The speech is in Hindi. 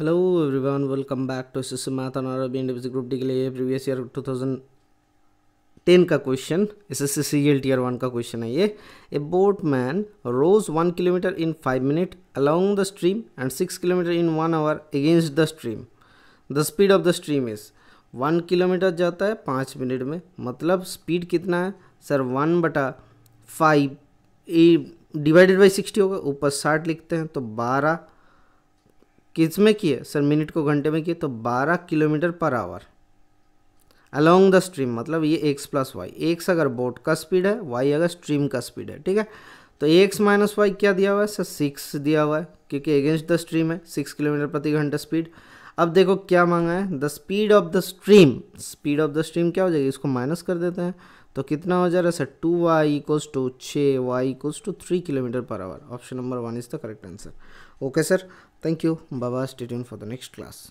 hello everyone welcome back to S S math on B and group D के लिए प्रीवियस ईयर 2010 का question S S C L tier one का क्वेश्चन है ये a boatman rows one kilometre in five minute along the stream and six kilometre in one hour against the stream the speed of the stream is one kilometre जाता है पाँच मिनट में मतलब स्पीड कितना है सर वन बटा फाइव डिवाइडेड बाई सिक्सटी होगा ऊपर साठ लिखते हैं तो बारह किस में किए सर मिनट को घंटे में किए तो 12 kilometre per our along the stream मतलब ये एक्स प्लस वाई एक्स अगर बोट का स्पीड है वाई अगर स्ट्रीम का स्पीड है ठीक है तो एक्स माइनस वाई क्या दिया हुआ है सर सिक्स दिया हुआ है क्योंकि अगेंस्ट द स्ट्रीम है सिक्स किलोमीटर प्रति घंटा स्पीड अब देखो क्या मांगा है the speed of the stream speed of the stream क्या हो जाएगी इसको माइनस कर देते हैं तो कितना हो जा रहा है sir two Y equals to छः Y equals to three kilometre per hour option number one is the correct answer okay sir thank you बाबा stadium for the next class